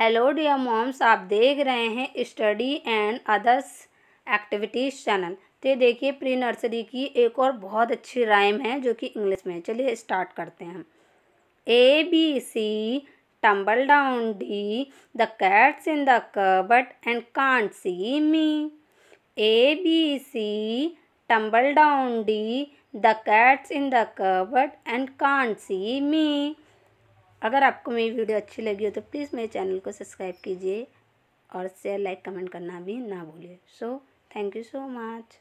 hello dear moms आप देख रहे हैं study and others activities channel तो ये देखिए प्री नर्सरी की एक और बहुत अच्छी राइम है जो कि इंग्लिश में है चलिए स्टार्ट करते हैं हम A B C tumble down D the cat's in the cupboard and can't see me A B C tumble down D the cat's in the cupboard and can't see me अगर आपको मेरी video अच्छी लगी हो तो please मेरे channel को subscribe कीजिए और शेयर लाइक कमेंट करना भी ना भूलिए so thank you so much